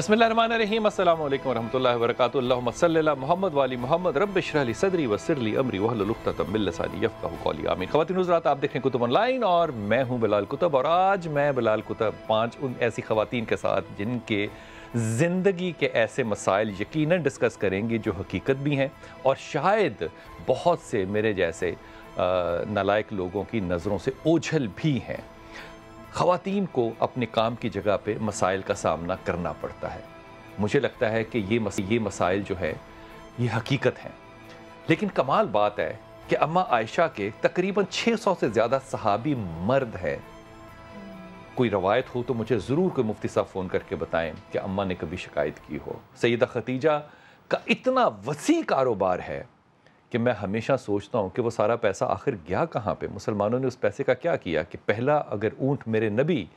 सदरी आप और मैं हूँ बिलाल कुतब और आज मैं बिलाल कुतब पाँच उन ऐसी खवतिन के साथ जिनके ज़िंदगी के ऐसे मसाइल यकीन डिस्कस करेंगे जो हकीकत भी हैं और शायद बहुत से मेरे जैसे नलायक लोगों की नज़रों से ओझल भी हैं खातन को अपने काम की जगह पर मसाइल का सामना करना पड़ता है मुझे लगता है कि ये मस, ये मसाइल जो है ये हकीकत हैं लेकिन कमाल बात है कि अम्मा आयशा के तकरीबन 600 से ज़्यादा सहाबी मर्द हैं कोई रवायत हो तो मुझे ज़रूर कोई मुफ्ती साहब फ़ोन करके बताएं कि अम्मा ने कभी शिकायत की हो सैदा खतीजा का इतना वसी कारोबार है कि मैं हमेशा सोचता हूँ कि वो सारा पैसा आखिर गया कहाँ पे मुसलमानों ने उस पैसे का क्या किया कि पहला अगर ऊँट मेरे नबी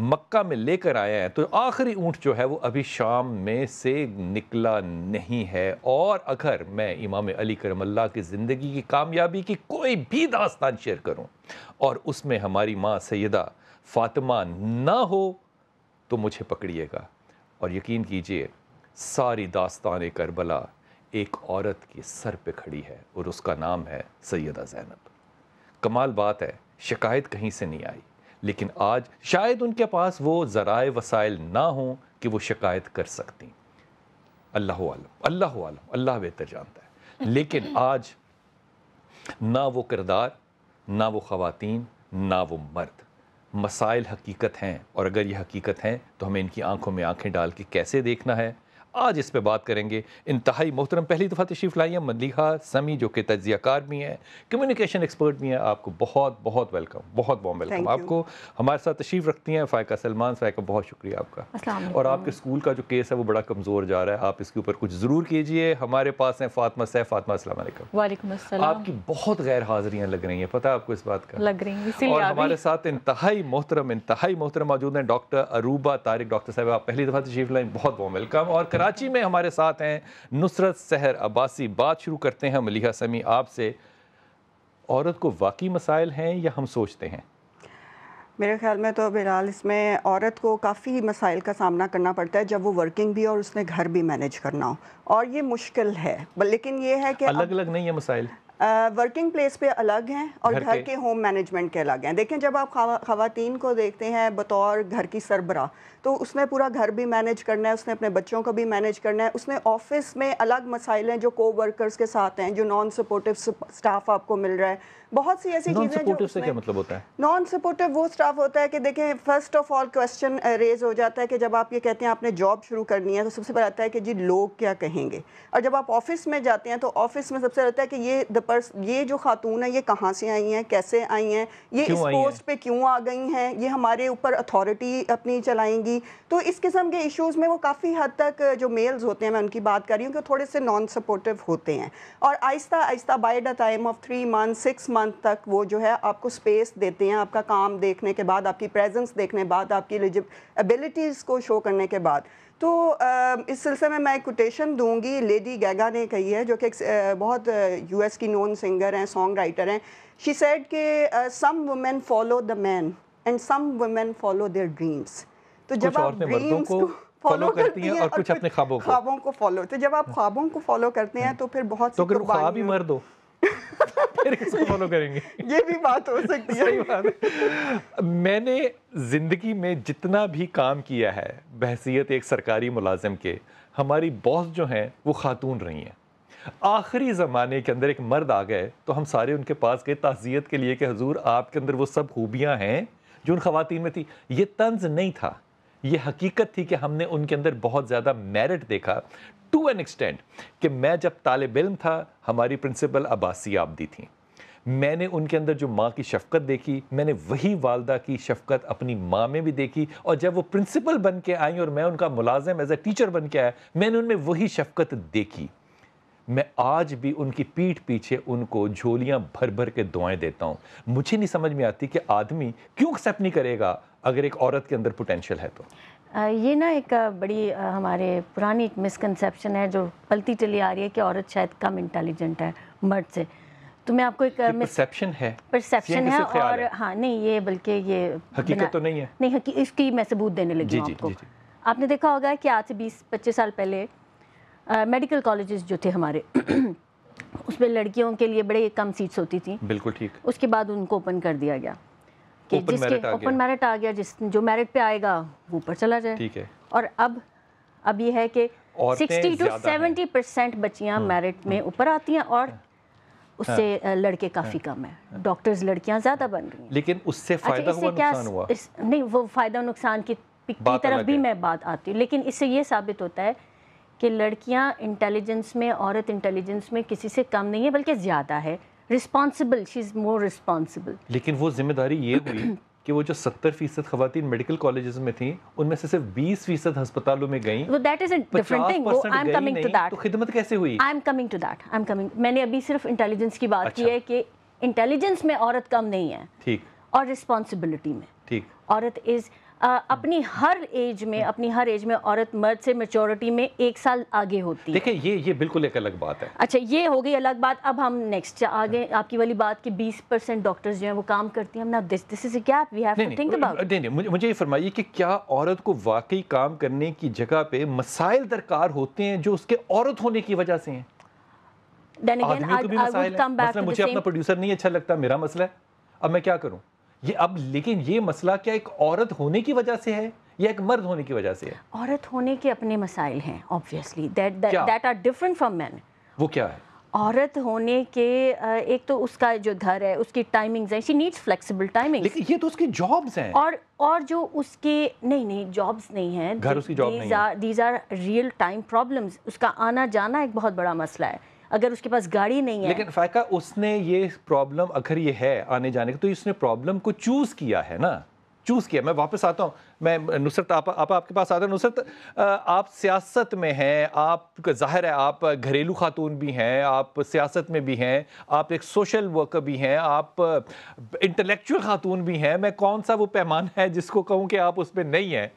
मक्का में लेकर आया है तो आखिरी ऊँट जो है वो अभी शाम में से निकला नहीं है और अगर मैं इमाम अली करमल्ला की ज़िंदगी की कामयाबी की कोई भी दास्तान शेयर करूँ और उसमें हमारी माँ सैदा फातिमा ना हो तो मुझे पकड़िएगा और यकीन कीजिए सारी दास्तान करबला एक औरत के सर पे खड़ी है और उसका नाम है सैदा जैनब कमाल बात है शिकायत कहीं से नहीं आई लेकिन आज शायद उनके पास वो ज़राए वसाइल ना हों कि वो शिकायत कर सकती अल्लाह आलम अल्लाह आलम अल्लाह बेहतर जानता है लेकिन आज ना वो किरदार ना वो खातन ना वो मर्द मसाइल हकीकत हैं और अगर ये हकीकत हैं तो हमें इनकी आंखों में आंखें डाल के कैसे देखना है आज इस पर बात करेंगे इंतहाई मोहतरम पहली दफ़ा तशीफ लाई हैं मलिहा समी जो कि कार भी हैं कम्युनिकेशन एक्सपर्ट भी हैं आपको बहुत बहुत वेलकम बहुत बहुत वेलकम आपको हमारे साथ तशीफ रखती हैं फ़ायका सलमान फ़ायका बहुत शुक्रिया आपका और आपके स्कूल का जो केस है वो बड़ा कमज़ोर जा रहा है आप इसके ऊपर कुछ ज़रूर कीजिए हमारे पास हैं फातमा सैफ फातमा असल वालेकुम आपकी बहुत गैर हाजिरियाँ लग रही हैं पता है आपको इस बात का लग रही है और हमारे साथ इंतहाई मोहतरम इंतहाई मोहतरम मौजूद हैं डॉक्टर अरूबा तारिक डॉक्टर साहब आप पहली दफ़ा तशरीफ़ लाएँ बहुत बहुत वेलकम और कराची में हमारे साथ हैं नुसरत सहर अब्बासी बात शुरू करते हैं मलिहा समी आपसे औरत को वाकई मसाइल हैं या हम सोचते हैं मेरे ख्याल में तो बिलहाल इसमें औरत को काफ़ी मसाइल का सामना करना पड़ता है जब वो वर्किंग भी और उसने घर भी मैनेज करना हो और ये मुश्किल है लेकिन ये है कि अलग अलग नहीं है मसाइल वर्किंग प्लेस पे अलग हैं और घर, घर के, के होम मैनेजमेंट के अलग हैं देखें जब आप खातन को देखते हैं बतौर घर की सरबरा तो उसने पूरा घर भी मैनेज करना है उसने अपने बच्चों को भी मैनेज करना है उसने ऑफिस में अलग मसाइल हैं जो को वर्कर्स के साथ हैं जो नॉन सपोर्टिव स्टाफ आपको मिल रहा है बहुत सी ऐसी चीजें से क्या मतलब होता है नॉन सपोर्टिव वो स्टाफ होता है कि देखें first of all question raise हो जाता है कि जब आप ये कहते हैं आपने जॉब शुरू करनी है तो सबसे पहले आता है कि जी लोग क्या कहेंगे और जब आप ऑफिस में जाते हैं तो ऑफिस में सबसे रहता है कि ये द पर्स ये जो खातून है ये कहाँ से आई हैं कैसे आई हैं ये इस पोस्ट पर क्यों आ गई हैं ये हमारे ऊपर अथॉरिटी अपनी चलाएंगी तो इस किस्म के इशूज में वो काफ़ी हद तक uh, जो मेल्स होते हैं मैं उनकी बात कर रही हूँ कि थोड़े से नॉन सपोर्टिव होते हैं और आहिस्ता आहिस्ता by the time of three month six month month तक वो जो है आपको स्पेस देते हैं आपका काम देखने के बाद आपकी प्रेजेंस देखने बाद आपकी एबिलिटीज़ को शो करने के बाद तो इस सिलसिले में मैं एक कोटेशन दूंगी लेडी गैगा ने कही है जो कि बहुत यूएस की नोन सिंगर हैं सॉन्ग राइटर हैं शी सेड के some women follow the man and some women follow their dreams तो जब आप ड्रीम्स को, फॉलो करती, करती हैं और, और कुछ अपने ख्वाबों को ख्वाबों को फॉलो तो जब आप ख्वाबों को फॉलो करते हैं हम्म। तो फिर बहुत सी तो ख्वाब ही मर्द हो फिर इसको फॉलो करेंगे ये भी बात हो सकती है सही बात मैंने ज़िंदगी में जितना भी काम किया है बहसीत एक सरकारी मुलाजिम के हमारी बॉस जो हैं वो खातून रही हैं आखिरी ज़माने के अंदर एक मर्द आ गए तो हम सारे उनके पास गए ताज़ियत के लिए कि हजूर आपके अंदर वो सब खूबियाँ हैं जो उन खातन में थी ये तंज नहीं था ये हकीकत थी कि हमने उनके अंदर बहुत ज़्यादा मेरिट देखा टू एन एक्सटेंट कि मैं जब तालब इम था हमारी प्रिंसिपल अब्बासी आबदी थी मैंने उनके अंदर जो माँ की शफकत देखी मैंने वही वालदा की शफकत अपनी माँ में भी देखी और जब वो प्रिंसिपल बन के आई और मैं उनका मुलाजम एज ए टीचर बन के आया मैंने उनमें वही शफकत देखी मैं आज भी उनकी पीठ पीछे उनको झोलियाँ भर भर के दुआएं देता हूँ मुझे नहीं समझ में आती कि आदमी क्यों एक्सेप्ट नहीं करेगा अगर एक औरत के अंदर पोटेंशियल है तो ये ना एक बड़ी हमारे पुरानी एक मिसकनसेप्शन है जो पलती चली आ रही है कि औरत शायद कम इंटेलिजेंट है मर्द से तो मैं आपको एक परसेप्शन है परसेप्शन है और है। हाँ नहीं ये बल्कि ये हकीकत तो नहीं है नहीं हकी, इसकी मैं सबूत देने लगी जी, आपको जी, जी। आपने देखा होगा कि आज से बीस पच्चीस साल पहले मेडिकल कॉलेजेस जो थे हमारे उसमें लड़कियों के लिए बड़े कम सीट्स होती थी बिल्कुल ठीक उसके बाद उनको ओपन कर दिया गया कि जिसके ओपन मेरिट आ गया जिस जो मेरिट पे आएगा वो ऊपर चला जाए ठीक है और अब अब ये है कि सिक्सटी टू सेवेंटी परसेंट बच्चियाँ मेरिट में हम्म। ऊपर आती हैं और हाँ। उससे हाँ, लड़के काफ़ी हाँ, कम हैं डॉक्टर्स हाँ। लड़कियाँ ज़्यादा बन रही हैं लेकिन उससे अच्छा, फ़ायदा हुआ नुकसान हुआ इस, नहीं वो फ़ायदा नुकसान की की तरफ भी मैं बात आती हूँ लेकिन इससे ये साबित होता है कि लड़कियाँ इंटेलिजेंस में औरत इंटेलिजेंस में किसी से कम नहीं है बल्कि ज़्यादा है responsible she is more responsible लेकिन वो जिम्मेदारी ये हुई कि वो जो सत्तर फीसद खातन मेडिकल कॉलेज में थी उनमें से सिर्फ बीस फीसद हस्पतालों में गई well, तो खिदमत कैसे हुई I am coming to that I am coming मैंने अभी सिर्फ इंटेलिजेंस की बात अच्छा। की है कि इंटेलिजेंस में औरत कम नहीं है ठीक और रिस्पॉन्सिबिलिटी में ठीक औरत इज़ अपनी हर एज में अपनी हर एज में औरत मर्द से मेचोरिटी में एक साल आगे होती है देखिए ये ये बिल्कुल एक अलग बात है अच्छा ये हो गई अलग बात अब हम नेक्स्ट आगे हाँ। आपकी वाली बात कि 20 परसेंट डॉक्टर्स जो हैं वो काम करती हैं this this is gap we have to think about नहीं नहीं मुझे ये फरमाइए कि क्या औरत को वाकई काम करने की जगह पे मसाइल दरकार होते हैं जो उसके औरत होने की वजह से हैं then again I would come back to the same मुझे अपना प्रोड्यूसर नहीं अच्छा लगता मेरा मसला है अब मैं क्या करूं ये अब लेकिन ये मसला क्या एक औरत होने की वजह से है या एक मर्द होने की वजह से है औरत होने के अपने मसाइल हैं obviously that that are different from man वो क्या है औरत होने के एक तो उसका जो घर है उसकी टाइमिंग्स हैं शी नीड्स फ्लेक्सिबल टाइमिंग्स लेकिन ये तो उसकी जॉब्स हैं और और जो उसके नहीं नहीं जॉब्स नहीं हैं घर उसकी जॉब नहीं है these are real time problems उसका आना जाना एक बहुत बड़ा मसला है अगर उसके पास गाड़ी नहीं है लेकिन फ़ायका उसने ये प्रॉब्लम अगर ये है आने जाने का तो इसने प्रॉब्लम को चूज़ किया है ना चूज़ किया मैं वापस आता हूँ मैं नुसरत आप, आप आपके पास आता हूँ नुसरत आप सियासत में हैं आप जाहिर है आप घरेलू खातून भी हैं आप सियासत में भी हैं आप एक सोशल वर्कर भी हैं आप इंटेलेक्चुअल खातून भी हैं मैं कौन सा वो पैमाना है जिसको कहूँ कि आप उस पर नहीं हैं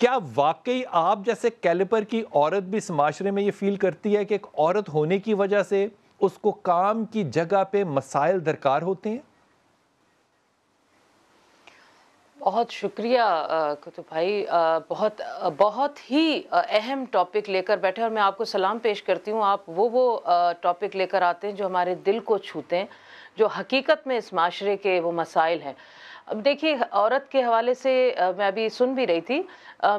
क्या वाकई आप जैसे कैलिपर की औरत भी इस माशरे में ये फील करती है कि एक औरत होने की वजह से उसको काम की जगह पे मसाइल दरकार होते हैं बहुत शुक्रिया कुतुब भाई बहुत बहुत ही अहम टॉपिक लेकर बैठे और मैं आपको सलाम पेश करती हूँ आप वो वो टॉपिक लेकर आते हैं जो हमारे दिल को छूते हैं जो हकीकत में इस माशरे के वो मसाइल हैं अब देखिए औरत के हवाले से मैं अभी सुन भी रही थी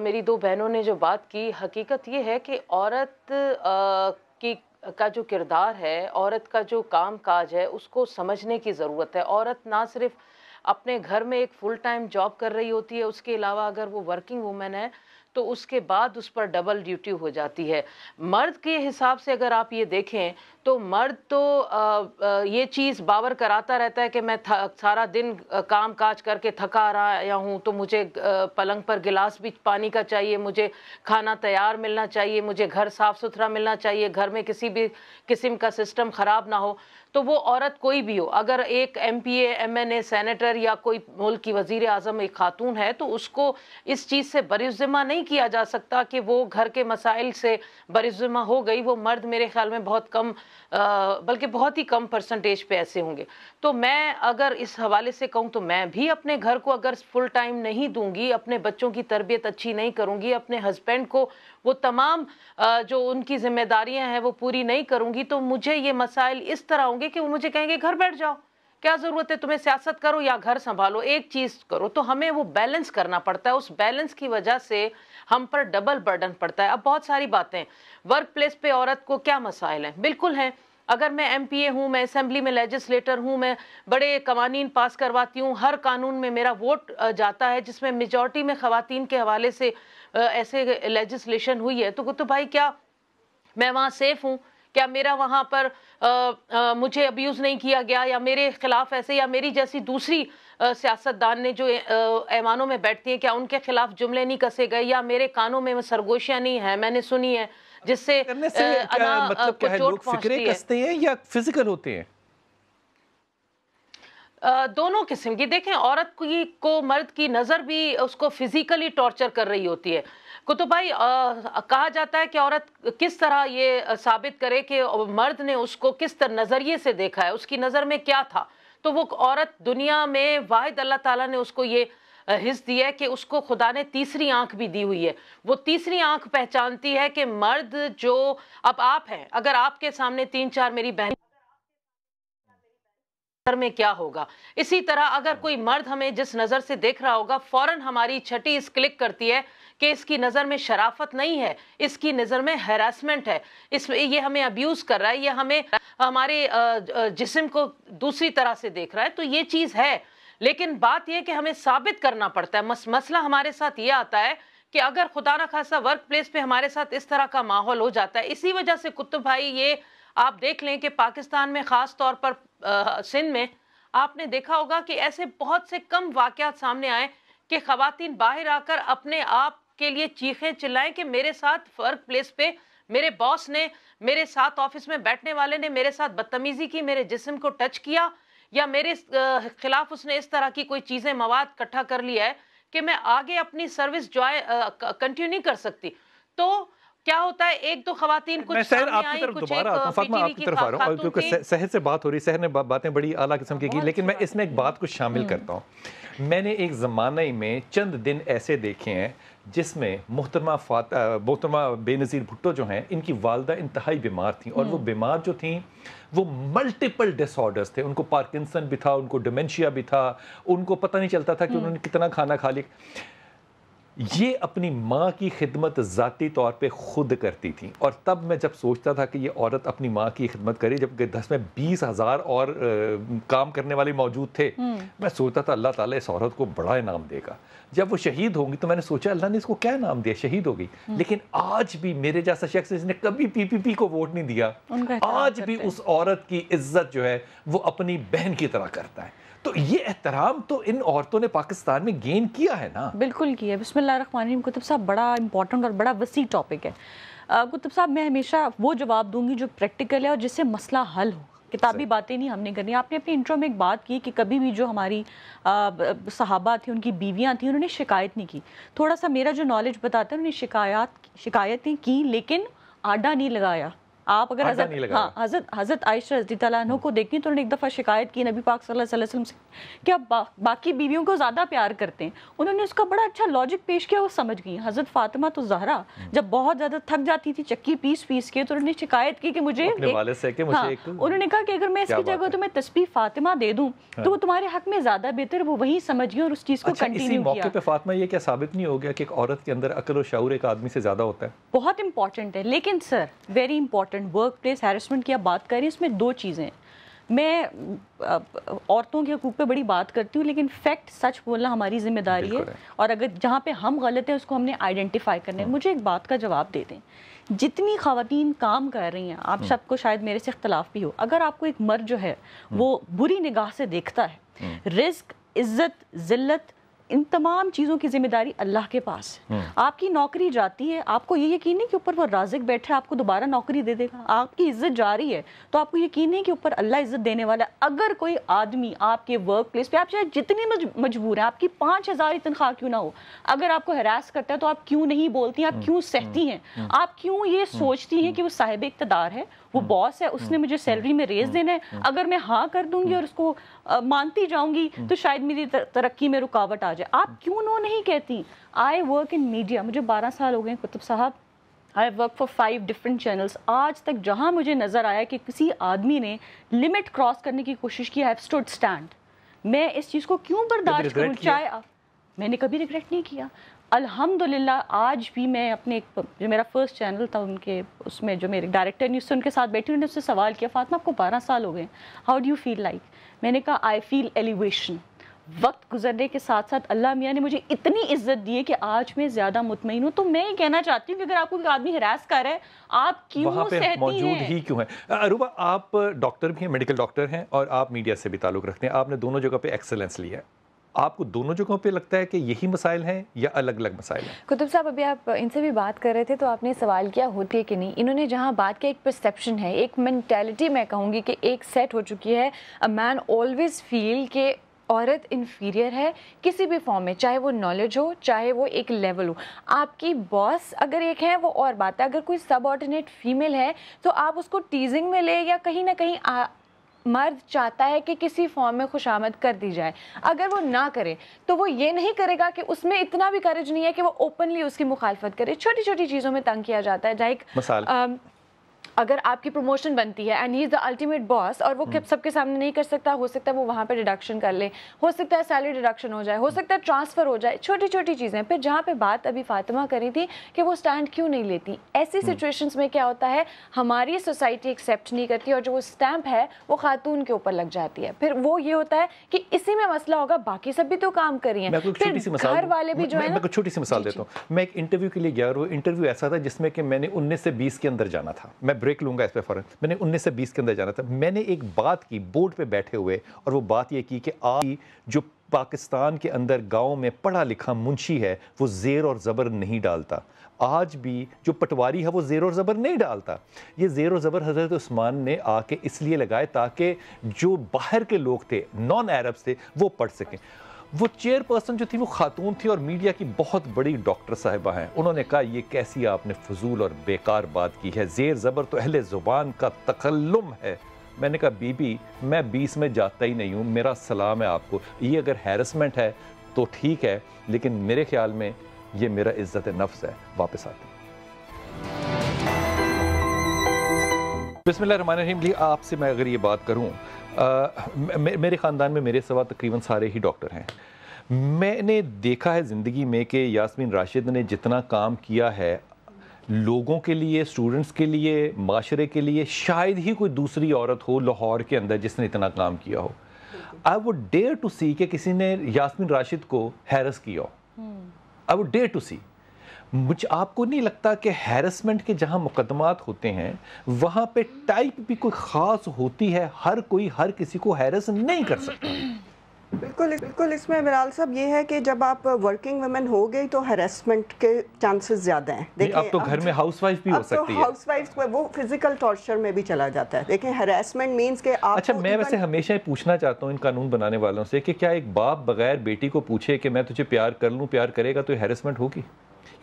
मेरी दो बहनों ने जो बात की हकीकत ये है कि औरत की का जो किरदार है औरत का जो काम काज है उसको समझने की ज़रूरत है औरत ना सिर्फ अपने घर में एक फुल टाइम जॉब कर रही होती है उसके अलावा अगर वो वर्किंग वूमेन है तो उसके बाद उस पर डबल ड्यूटी हो जाती है मर्द के हिसाब से अगर आप ये देखें तो मर्द तो ये चीज़ बावर कराता रहता है कि मैं सारा दिन काम काज करके थका रहा हूँ तो मुझे पलंग पर गिलास भी पानी का चाहिए मुझे खाना तैयार मिलना चाहिए मुझे घर साफ़ सुथरा मिलना चाहिए घर में किसी भी किस्म का सिस्टम ख़राब ना हो तो वो औरत कोई भी हो अगर एक M P M N A senator या कोई मुल्क की वज़ी अजम एक खातून है तो उसको इस चीज़ से बरज़मा नहीं नहीं किया जा सकता कि वो घर के मसाइल से बरजुमा हो गई वो मर्द मेरे ख्याल में बहुत कम बल्कि बहुत ही कम परसेंटेज पे ऐसे होंगे तो मैं अगर इस हवाले से कहूँ तो मैं भी अपने घर को अगर फुल टाइम नहीं दूंगी अपने बच्चों की तरबियत अच्छी नहीं करूँगी अपने हस्बैंड को वो तमाम जो उनकी जिम्मेदारियाँ हैं वो पूरी नहीं करूँगी तो मुझे ये मसाइल इस तरह होंगे कि वो मुझे कहेंगे घर बैठ जाओ क्या ज़रूरत है तुम्हें सियासत करो या घर संभालो एक चीज़ करो तो हमें वो बैलेंस करना पड़ता है उस बैलेंस की वजह से हम पर डबल बर्डन पड़ता है अब बहुत सारी बातें वर्क प्लेस पे औरत को क्या मसाइल हैं बिल्कुल हैं अगर मैं एम पी ए हूँ मैं असम्बली में लेजिस्लेटर हूँ मैं बड़े कवानीन पास करवाती हूँ हर कानून में मेरा वोट जाता है जिसमें मेजॉरिटी में खातन के हवाले से ऐसे लेजिस्लेशन हुई है तो गुतु तो भाई क्या मैं वहाँ सेफ़ हूँ क्या मेरा वहाँ पर आ, आ, मुझे अब्यूज़ नहीं किया गया या मेरे खिलाफ ऐसे या मेरी जैसी दूसरी सियासतदान ने जो ऐवानों में बैठती हैं क्या उनके खिलाफ जुमले नहीं कसे गए या मेरे कानों में सरगोशियाँ नहीं हैं मैंने सुनी है जिससे मतलब कसते हैं या फिजिकल होते हैं दोनों किस्म की देखें औरत की को मर्द की नज़र भी उसको फिज़िकली टॉर्चर कर रही होती है कुतुबाई कहा जाता है कि औरत किस तरह ये साबित करे कि मर्द ने उसको किस तरह नज़रिए से देखा है उसकी नज़र में क्या था तो वो औरत दुनिया में वाहिद अल्लाह ताला ने उसको ये हिस्स दी है कि उसको खुदा ने तीसरी आंख भी दी हुई है वो तीसरी आंख पहचानती है कि मर्द जो अब आप हैं अगर आपके सामने तीन चार मेरी बहन नज़र में क्या होगा इसी तरह अगर कोई मर्द हमें जिस नज़र से देख रहा होगा फौरन हमारी छठी इस क्लिक करती है कि इसकी नज़र में शराफत नहीं है इसकी नज़र में हेरासमेंट है इस ये हमें अब्यूज़ कर रहा है ये हमें हमारे जिसम को दूसरी तरह से देख रहा है तो ये चीज़ है लेकिन बात यह कि हमें साबित करना पड़ता है मस, मसला हमारे साथ ये आता है कि अगर खुदा ना खासा वर्क प्लेस पे हमारे साथ इस तरह का माहौल हो जाता है इसी वजह से कुत्तु भाई ये आप देख लें कि पाकिस्तान में ख़ास तौर पर सिंध में आपने देखा होगा कि ऐसे बहुत से कम वाक़ात सामने आए कि खातन बाहर आकर अपने आप के लिए चीखें चिल्लाएं कि मेरे साथ वर्क प्लेस पे मेरे बॉस ने मेरे साथ ऑफिस में बैठने वाले ने मेरे साथ बदतमीज़ी की मेरे जिसम को टच किया या मेरे ख़िलाफ़ उसने इस तरह की कोई चीज़ें मवाद इकट्ठा कर लिया है कि मैं आगे अपनी सर्विस जॉय कंटिन्यू नहीं कर सकती तो क्या होता है एक दो खातन कुछ आपकी तरफ दोबारा आता हूँ आपकी तरफ आ रहा हूँ क्योंकि शहर से बात हो रही शहर ने बा, बातें बड़ी आला किस्म की की लेकिन मैं इसमें एक बात को शामिल हम्म। करता हूँ मैंने एक ज़माने में चंद दिन ऐसे देखे हैं जिसमें मोहतरमा फात मोहतरमा बेनज़ीर भुट्टो जो हैं इनकी वालदा इंतहाई बीमार थी और वो हम्म। बीमार जो थी वो मल्टीपल डिसऑर्डर्स थे उनको पार्किंसन भी था उनको डिमेंशिया भी था उनको पता नहीं चलता था कि हम्म। उन्होंने कितना खाना खा लिया ये अपनी माँ की खिदमत ज़ाती तौर पे खुद करती थी और तब मैं जब सोचता था कि ये औरत अपनी माँ की खिदमत करे जब दस में बीस हज़ार और आ, काम करने वाले मौजूद थे हम्म। मैं सोचता था अल्लाह ताला इस औरत को बड़ा इनाम देगा जब वो शहीद होंगी तो मैंने सोचा अल्लाह ने इसको क्या नाम दिया शहीद हो गई हम्म। लेकिन आज भी मेरे जैसा शख्स जिसने कभी पीपीपी को वोट नहीं दिया आज भी उस औरत की इज्जत जो है वो अपनी बहन की तरह करता है तो ये एहतराम तो इन औरतों ने पाकिस्तान में गेन किया है ना बिल्कुल किया है कुतुब साहब बड़ा इंपॉर्टेंट और बड़ा वसी टॉपिक है कुतुब साहब मैं हमेशा वो जवाब दूंगी जो प्रैक्टिकल है और जिससे मसला हल हो किताबी बातें नहीं हमने करनी आपने अपने इंट्रो में एक बात की कि कभी भी जो हमारी सहाबा थी उनकी बीवियाँ थी उन्होंने शिकायत नहीं की थोड़ा सा मेरा जो नॉलेज बताता है उन्होंने शिकायत शिकायतें की लेकिन आडा नहीं लगाया आप अगर हजरत हाँ हजरत हजरत आयशा रजी तु को देखें तो उन्होंने एक दफ़ा शिकायत की नबी पाक सल्लल्लाहु अलैहि वसल्लम से कि आप बा, बाकी बीवियों को ज़्यादा प्यार करते हैं उन्होंने उसका बड़ा अच्छा लॉजिक पेश किया वो समझ गई हजरत फातिमा तो जहरा हम्म। जब बहुत ज़्यादा थक जाती थी चक्की पीस पीस के तो उन्होंने शिकायत की कि मुझे हाँ उन्होंने कहा कि अगर मैं इसकी जगह तो मैं तस्वीर फातिमा दे दूँ तो वो हाँ। तुम्हारे हक में ज़्यादा बेहतर वो वहीं समझ गई और उस चीज़ को कंटिन्यू अच्छा, मौके फातिमा ये क्या साबित नहीं हो गया कि एक औरत के अंदर अकल और शौर एक आदमी से ज़्यादा होता है बहुत इंपॉर्टेंट है लेकिन sir very important important work place harassment की आप बात करें इसमें दो चीज़ें मैं औरतों के हकूक़ पे बड़ी बात करती हूँ लेकिन फैक्ट सच बोलना हमारी जिम्मेदारी है।, है और अगर जहाँ पे हम गलत हैं उसको हमने आइडेंटिफाई करना है हाँ। मुझे एक बात का जवाब दे दें जितनी खातन काम कर रही हैं आप हाँ। सबको शायद मेरे से इख्तलाफ भी हो अगर आपको एक मर्द जो है हाँ। वो बुरी निगाह से देखता है रिस्क इज्जत जिल्लत इन तमाम चीज़ों की जिम्मेदारी अल्लाह के पास है हम्म। आपकी नौकरी जाती है आपको ये यकीन नहीं कि ऊपर वो राजिक बैठे आपको दोबारा नौकरी दे देगा आपकी इज्जत जा रही है तो आपको यकीन नहीं कि ऊपर अल्लाह इज्जत देने वाला है अगर कोई आदमी आपके वर्क प्लेस पर आप चाहे जितनी मजबूर हैं आपकी पाँच हज़ार तनख्वाह क्यों ना हो अगर आपको हरास करता है तो आप क्यों नहीं बोलती आप हम्म। क्यों सहती हैं हम्म। आप क्यों ये सोचती हैं कि वो साहिब इकतदार है वो बॉस हम्म। है उसने हम्म। मुझे सैलरी हम्म। में रेज देना है अगर मैं हाँ कर दूंगी और उसको मानती जाऊंगी तो शायद मेरी तरक्की में रुकावट आ जाए आप क्यों नो नहीं कहती आई वर्क इन मीडिया मुझे बारह साल हो गए Qutub Sahab I work for five different channels आज तक जहाँ मुझे नज़र आया कि किसी आदमी ने लिमिट क्रॉस करने की कोशिश की आई स्टूड स्टैंड मैं इस चीज़ को क्यों बर्दाश्त करूँ चाहे आप मैंने कभी रिग्रेट नहीं किया अल्हम्दुलिल्लाह आज भी मैं अपने एक जो मेरा फर्स्ट चैनल था उनके उसमें जो मेरे डायरेक्टर न्यूज़ से उनके साथ बैठी उन्होंने उससे सवाल किया फातमा आपको बारह साल हो गए how do you feel like मैंने कहा आई फील एलिवेशन वक्त गुजरने के साथ साथ अल्लाह मियाँ ने मुझे इतनी इज्जत दी है कि आज मैं ज़्यादा मुतमिन हूँ तो मैं ये कहना चाहती हूँ कि अगर आपको कोई आदमी हरास कर रहा है आप क्यों मौजूद ही क्यों है अरूबा आप डॉक्टर भी हैं मेडिकल डॉक्टर हैं और आप मीडिया से भी ताल्लुक़ रखते हैं आपने दोनों जगह पे एक्सेलेंस लिया है आपको दोनों जगहों पे लगता है कि यही मसाइल हैं या अलग अलग मसाइल हैं कुतुब साहब अभी आप इनसे भी बात कर रहे थे तो आपने सवाल किया होती है कि नहीं इन्होंने जहाँ बात किया एक परसेप्शन है एक मैंटेलिटी मैं कहूँगी कि एक सेट हो चुकी है अ मैन ऑलवेज फील के औरत इन्फीरियर है किसी भी फॉर्म में चाहे वो नॉलेज हो चाहे वो एक लेवल हो आपकी बॉस अगर एक है वो और बात है अगर कोई सब फीमेल है तो आप उसको टीजिंग में ले या कहीं ना कहीं मर्द चाहता है कि किसी फॉर्म में खुशामद कर दी जाए अगर वो ना करे तो वो ये नहीं करेगा कि उसमें इतना भी करेज नहीं है कि वो ओपनली उसकी मुखालफत करे छोटी छोटी चीज़ों में तंग किया जाता है लाइक अगर आपकी प्रमोशन बनती है and he is the ultimate boss और वो हम्म। सबके सामने नहीं कर सकता हो सकता है वो वहाँ पर डिडक्शन कर ले हो सकता है सैलरी डिडक्शन हो जाए हो सकता है ट्रांसफ़र हो जाए छोटी छोटी चीज़ें फिर जहाँ पे बात अभी फातिमा करी थी कि वो स्टैंड क्यों नहीं लेती ऐसी सिचुएशन हम्म। में क्या होता है हमारी सोसाइटी एक्सेप्ट नहीं करती और जो वो स्टैम्प है वो खातून के ऊपर लग जाती है फिर वो ये होता है कि इसी में मसला होगा बाकी सब भी तो काम करिए घर वाले भी जो है छोटी सी मिसाल देता हूँ मैं एक इंटरव्यू के लिए गया और वो इंटरव्यू ऐसा था जिसमें कि मैंने उन्नीस से बीस के अंदर जाना था मैं ब्रेक लूँगा इस पर फ़ौरन मैंने उन्नीस से बीस के अंदर जाना था मैंने एक बात की बोर्ड पर बैठे हुए और वो बात ये की कि आज जो पाकिस्तान के अंदर गाँव में पढ़ा लिखा मुंशी है वो ज़ेर और ज़बर नहीं डालता आज भी जो पटवारी है वो ज़ेर और ज़बर नहीं डालता ये ज़ेर और ज़बर हज़रत उस्मान ने आके इसलिए लगाए ताकि जो बाहर के लोग थे नॉन अरब्स थे वो पढ़ सकें वो चेयरपर्सन जो थी वो खातून थी और मीडिया की बहुत बड़ी डॉक्टर साहिबा हैं उन्होंने कहा ये कैसी आपने फजूल और बेकार बात की है जेर ज़बर तो अहले ज़ुबान का तकल्लुम है मैंने कहा बीबी मैं बीस में जाता ही नहीं हूँ मेरा सलाम है आपको ये अगर हैरसमेंट है तो ठीक है लेकिन मेरे ख्याल में ये मेरा इज़्ज़त नफ्स है वापस आते बिसमिल्ल रहीम आपसे मैं अगर ये बात करूँ आ, मेरे ख़ानदान में मेरे सवा तकरीबन सारे ही डॉक्टर हैं मैंने देखा है ज़िंदगी में कि यासमीन राशिद ने जितना काम किया है लोगों के लिए स्टूडेंट्स के लिए माशरे के लिए शायद ही कोई दूसरी औरत हो लाहौर के अंदर जिसने इतना काम किया हो I would dare to see कि किसी ने यासमीन राशिद को हैरस किया हो I would dare to see मुझे आपको नहीं लगता कि हैरसमेंट के जहां मुकदमात होते हैं वहां पे टाइप भी कोई ख़ास होती है हर कोई हर किसी को हैरस नहीं कर सकता बिल्कुल बिल्कुल इसमें बिलाल साहब ये है कि जब आप वर्किंग वुमेन हो गई तो हरेसमेंट के चांसेस ज़्यादा हैं देखिए तो अब तो घर में हाउसवाइफ भी हो सकती तो है हाउसवाइफ को वो फिजिकल टॉर्चर में भी चला जाता है देखिए हरेसमेंट मींस के आप अच्छा मैं वैसे हमेशा ही पूछना चाहता हूँ इन कानून बनाने वालों से कि क्या एक बाप बगैर बेटी को पूछे कि मैं तुझे प्यार कर लूँ प्यार करेगा तो हेरेसमेंट होगी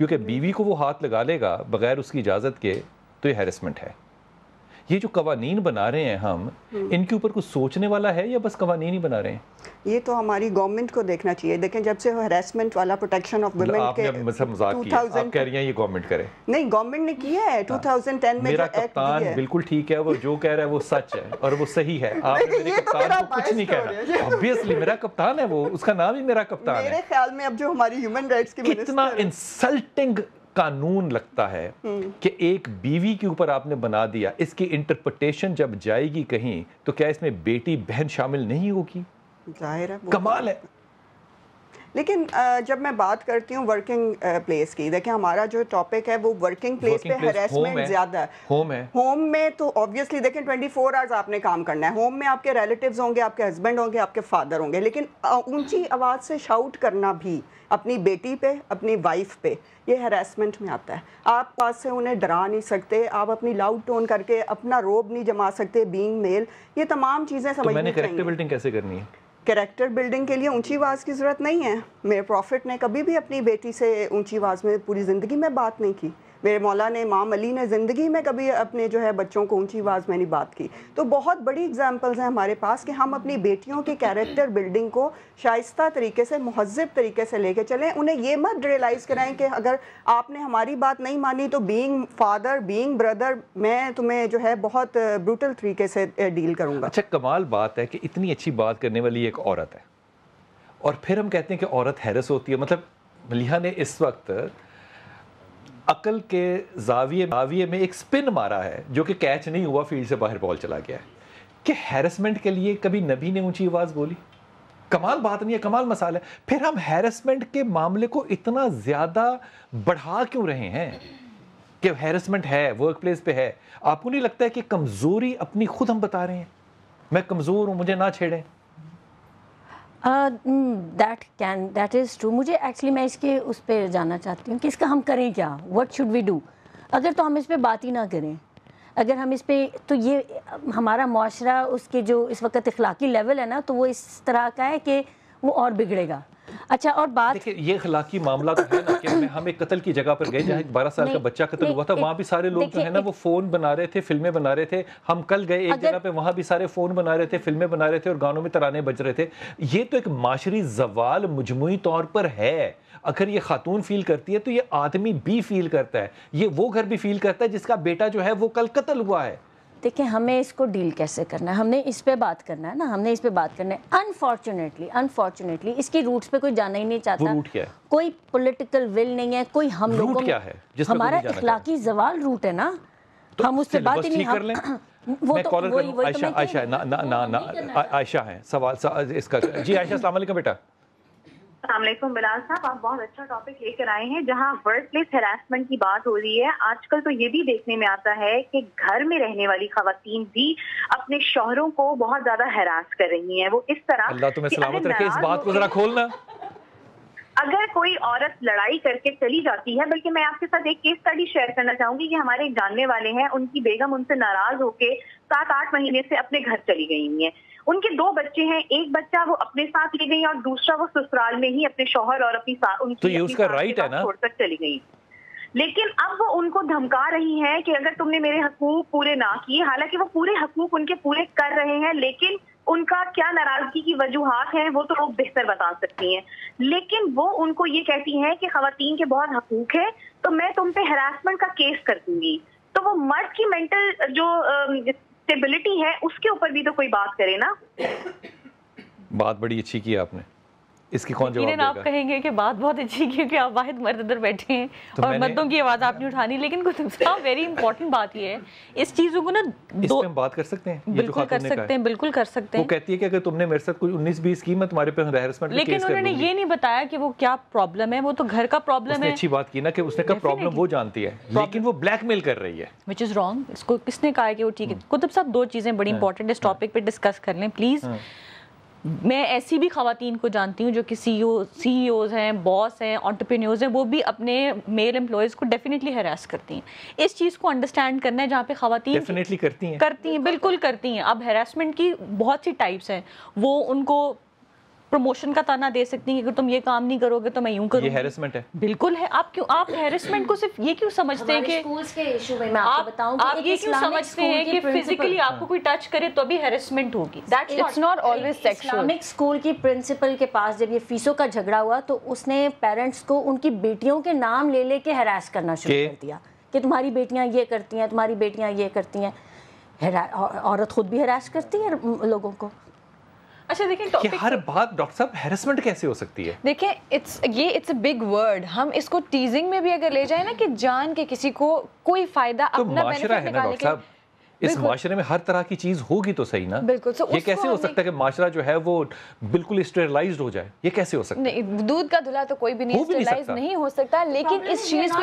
क्योंकि बीवी को वो हाथ लगा लेगा बगैर उसकी इजाज़त के तो ये हेरसमेंट है ये जो कवानीन बना रहे हैं हम हम्म। इनके ऊपर कुछ सोचने वाला है या बस कवानीन ही बना रहे हैं ये तो हमारी गवर्नमेंट को देखना चाहिए देखें जब से हरेसमेंट वाला प्रोटेक्शन ऑफ वुमेन के मतलब आप कह रही हैं ये गवर्नमेंट करे नहीं गवर्नमेंट ने किया है 2010 हाँ। में मेरा कप्तान बिल्कुल ठीक है वो जो कह रहा है वो सच है और वो सही है आप मेरे तो कप्तान को कुछ नहीं कह रहा ऑब्वियसली मेरा कप्तान है वो उसका नाम ही मेरा कप्तान है मेरे ख्याल में अब जो हमारी ह्यूमन राइट्स के मिनिस्टर इतना इंसल्टिंग कानून लगता है हम्म। कि एक बीवी के ऊपर आपने बना दिया इसकी इंटरप्रटेशन जब जाएगी कहीं तो क्या इसमें बेटी बहन शामिल नहीं होगी जाहिर है कमाल तो है लेकिन जब मैं बात करती हूँ वर्किंग प्लेस की देखिए हमारा जो टॉपिक है वो वर्किंग प्लेस पे हेरेसमेंट ज़्यादा है होम है होम में तो ऑब्वियसली देखें 24 फोर आवर्स आपने काम करना है होम में आपके रिलेटिव्स होंगे आपके हस्बैंड होंगे आपके फादर होंगे लेकिन ऊंची आवाज़ से शाउट करना भी अपनी बेटी पे अपनी वाइफ पे ये हेरासमेंट में आता है आप पास से उन्हें डरा नहीं सकते आप अपनी लाउड टोन करके अपना रोब नहीं जमा सकते बींग मेल ये तमाम चीज़ें समझ तो मैंने बिल्डिंग कैसे करनी है करेक्टर बिल्डिंग के लिए ऊंची आवाज़ की ज़रूरत नहीं है मेरे प्रॉफिट ने कभी भी अपनी बेटी से ऊंची आवाज़ में पूरी ज़िंदगी में बात नहीं की मेरे मौला ने इमाम अली ने ज़िंदगी में कभी अपने जो है बच्चों को ऊंची आवाज़ में नहीं बात की तो बहुत बड़ी एग्जांपल्स हैं हमारे पास कि हम अपनी बेटियों की कैरेक्टर बिल्डिंग को शाइस्ता तरीके से महजब तरीके से लेके चलें उन्हें ये मत रियलाइज़ कराएं कि अगर आपने हमारी बात नहीं मानी तो बींग फादर बींग ब्रदर मैं तुम्हें जो है बहुत ब्रूटल तरीके से डील करूँगा अच्छा कमाल बात है कि इतनी अच्छी बात करने वाली एक औरत है और फिर हम कहते हैं कि औरत हैरस होती है मतलब मलिहा ने इस वक्त अकल के जाविये जाविये में एक स्पिन मारा है जो कि कैच नहीं हुआ फील्ड से बाहर बॉल चला गया है कि हैरसमेंट के लिए कभी नबी ने ऊंची आवाज़ बोली कमाल बात नहीं है कमाल मसाला है फिर हम हैरसमेंट के मामले को इतना ज़्यादा बढ़ा क्यों रहे हैं कि हैरसमेंट है वर्क प्लेस पर है आपको नहीं लगता है कि कमज़ोरी अपनी खुद हम बता रहे हैं मैं कमज़ोर हूँ मुझे ना छेड़ें that can that is true मुझे एक्चुअली मैं इसके उस पर जाना चाहती हूँ कि इसका हम करें क्या वट शुड वी डू अगर तो हम इस पर बात ही ना करें अगर हम इस पर तो ये हमारा माशरा उसके जो इस वक्त इखलाकी लेवल है ना तो वो इस तरह का है कि वो और बिगड़ेगा अच्छा और बात देखिए ये अखलाकी मामला तो है ना कि हम एक कत्ल की जगह पर गए जहाँ एक बारह साल का बच्चा कत्ल हुआ था वहाँ भी सारे लोग जो है ना वो फोन बना रहे थे फिल्में बना रहे थे हम कल गए एक जगह पे वहाँ भी सारे फोन बना रहे थे फिल्में बना रहे थे और गानों में तराने बज रहे थे ये तो एक माशरी जवाल मजमू तौर पर है अगर ये खातून फील करती है तो ये आदमी भी फील करता है ये वो घर भी फील करता है जिसका बेटा जो है वो कल कत्ल हुआ है देखें हमें इसको डील कैसे करना है हमने इस पर बात करना है ना हमने इस पर बात करना है अनफॉर्चुनेटली अनफॉर्चुनेटली इसकी रूट्स पे कोई जाना ही नहीं चाहता कोई पॉलिटिकल विल नहीं है कोई हम लोगों में हमारा इखलाकी जवाल रूट है ना तो हम उससे बात ही नहीं कर लें वो मैं तो कॉलर तो आयशा आयशा ना ना ना आयशा है सवाल इसका जी आयशा अलैक्म बेटा अलैक्म बिलाल साहब आप बहुत अच्छा टॉपिक लेकर आए हैं जहां वर्क प्लेस हेरासमेंट की बात हो रही है आजकल तो ये भी देखने में आता है कि घर में रहने वाली खातन भी अपने शोहरों को बहुत ज्यादा हरास कर रही हैं वो इस तरह तुम्हें सलामत रखे इस बात को जरा खोलना अगर कोई औरत लड़ाई करके चली जाती है बल्कि मैं आपके साथ एक केस स्टडी शेयर करना चाहूंगी कि हमारे जानने वाले हैं उनकी बेगम उनसे नाराज होकर सात आठ महीने से अपने घर चली गई हैं उनके दो बच्चे हैं एक बच्चा वो अपने साथ ले गई और दूसरा वो ससुराल में ही अपने शोहर और अपनी उनकी तो ये उसका राइट है ना छोड़कर चली गई लेकिन अब वो उनको धमका रही है कि अगर तुमने मेरे हकूक पूरे ना किए हालांकि वो पूरे हकूक उनके पूरे कर रहे हैं लेकिन उनका क्या नाराजगी की वजूहत है वो तो लोग बेहतर बता सकती हैं लेकिन वो उनको ये कहती हैं कि खातन के बहुत हकूक है तो मैं तुम पे हरासमेंट का केस कर दूंगी तो वो मर्द की मेंटल जो स्टेबिलिटी है उसके ऊपर भी तो कोई बात करे ना बात बड़ी अच्छी की आपने इसकी कौन जवाब देगा? आप कहेंगे कि बात बहुत अच्छी क्योंकि आप वाहिद मर्द इधर बैठे हैं तो और मर्दों की आवाज़ आपने उठानी लेकिन साहब वेरी इंपॉर्टेंट बात ये है इस चीज़ों को ना दो इस पे हम बात कर सकते हैं बिल्कुल कर सकते हैं बिल्कुल कर सकते हैं वो कहती है कि अगर तुमने मेरे साथ कोई उन्नीस बीस की मैं तुम्हारे पे हेरसमेंट लेकिन उन्होंने ये नहीं बताया कि वो क्या प्रॉब्लम है वो तो घर का प्रॉब्लम है अच्छी बात की ना कि उसने कहा प्रॉब्लम वो जानती है लेकिन वो ब्लैकमेल कर रही है विच इज़ रॉन्ग इसको किसने कहा कि वो ठीक है हम्म। कुतुब साहब दो चीज़ें बड़ी इंपॉर्टेंट हाँ। इस टॉपिक पे डिस्कस कर लें प्लीज़ मैं ऐसी भी खातन को जानती हूँ जो कि सी ई ओज हैं बॉस हैं ऑन्टरप्रीनियोर्स हैं वो भी अपने मेल एम्प्लॉयज़ को डेफिनेटली हरास करती हैं इस चीज़ को अंडरस्टैंड करना है जहाँ पे खातन डेफिनेटली करती हैं करती हैं बिल्कुल करती हैं अब हेरासमेंट की बहुत सी टाइप्स हैं वो उनको प्रमोशन का ताना दे सकती हैं अगर तुम ये काम नहीं करोगे तो मैं यूं करूँ हेरसमेंट है बिल्कुल है आप क्यों आप हेरसमेंट को सिर्फ ये क्यों समझते हैं कि आप ये क्यों समझते हैं कि फिजिकली हाँ। आपको कोई टच करे तो भी हेरसमेंट होगी it's not always Islamic school की प्रिंसिपल के पास जब ये फीसों का झगड़ा हुआ तो उसने पेरेंट्स को उनकी बेटियों के नाम ले लेके हैरास करना शुरू कर दिया कि तुम्हारी बेटियां ये करती हैं तुम्हारी बेटियां ये करती हैं औरत खुद भी हरास करती है लोगों को अच्छा देखिए कि हर बात डॉक्टर साहब हेरसमेंट कैसे हो सकती है देखिए इट्स ये इट्स अ बिग वर्ड हम इसको टीजिंग में भी अगर ले जाए ना कि जान के किसी को कोई फायदा तो अपना बेनिफिट निकालने के इस माशरे में हर तरह की चीज़ होगी तो सही ना बिल्कुल so तो ये कैसे हो सकता है कि माशरा जो है वो बिल्कुल स्टेरलाइज हो जाए ये कैसे हो सकता है दूध का धुला तो कोई भी नहीं स्टेरलाइज नहीं नहीं हो सकता तो लेकिन इस चीज़ को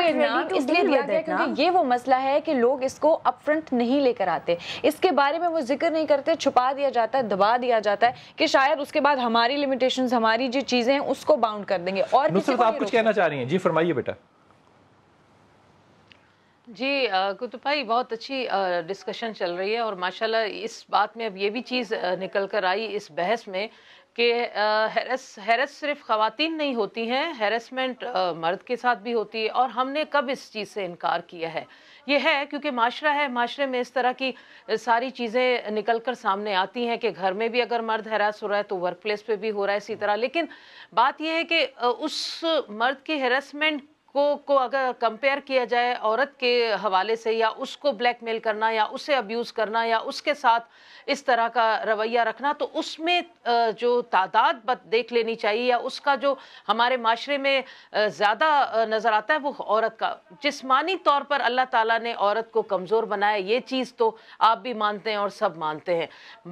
इसलिए दिया गया क्योंकि ये वो मसला है कि लोग इसको अपफ्रंट नहीं लेकर आते इसके बारे में वो जिक्र नहीं करते छुपा दिया जाता है दबा दिया जाता है कि शायद उसके बाद हमारी लिमिटेशन हमारी जो चीज़ें हैं उसको बाउंड कर देंगे और आप कुछ कहना चाह रही है जी फरमाइए बेटा जी कुतुब भाई बहुत अच्छी डिस्कशन चल रही है और माशाल्लाह इस बात में अब ये भी चीज़ निकल कर आई इस बहस में कि हैरस हैरस सिर्फ ख़वातीन नहीं होती हैं हैरसमेंट मर्द के साथ भी होती है और हमने कब इस चीज़ से इनकार किया है ये है क्योंकि माशरा है माशरे में इस तरह की सारी चीज़ें निकल कर सामने आती हैं कि घर में भी अगर मर्द हैरास हो रहा है तो वर्क प्लेस पर भी हो रहा है इसी तरह लेकिन बात यह है कि उस मर्द की हेरासमेंट को को अगर कंपेयर किया जाए औरत के हवाले से या उसको ब्लैकमेल करना या उसे अब्यूज़ करना या उसके साथ इस तरह का रवैया रखना तो उसमें जो तादाद देख लेनी चाहिए या उसका जो हमारे माशरे में ज़्यादा नज़र आता है वो औरत का जिसमानी तौर पर अल्लाह ताला ने औरत को कमज़ोर बनाया ये चीज़ तो आप भी मानते हैं और सब मानते हैं